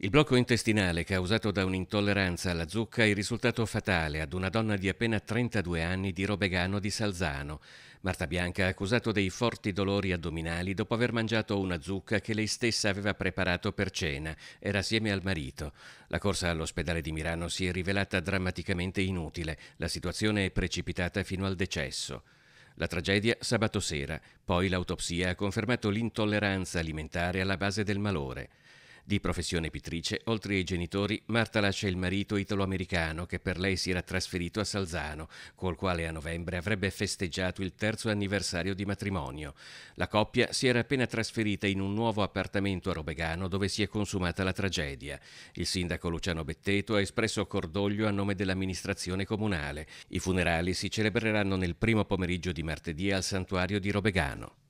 Il blocco intestinale causato da un'intolleranza alla zucca è risultato fatale ad una donna di appena 32 anni di Robegano di Salzano. Marta Bianca ha accusato dei forti dolori addominali dopo aver mangiato una zucca che lei stessa aveva preparato per cena. Era assieme al marito. La corsa all'ospedale di Milano si è rivelata drammaticamente inutile. La situazione è precipitata fino al decesso. La tragedia sabato sera, poi l'autopsia ha confermato l'intolleranza alimentare alla base del malore. Di professione pittrice, oltre ai genitori, Marta lascia il marito italo-americano che per lei si era trasferito a Salzano, col quale a novembre avrebbe festeggiato il terzo anniversario di matrimonio. La coppia si era appena trasferita in un nuovo appartamento a Robegano dove si è consumata la tragedia. Il sindaco Luciano Betteto ha espresso cordoglio a nome dell'amministrazione comunale. I funerali si celebreranno nel primo pomeriggio di martedì al santuario di Robegano.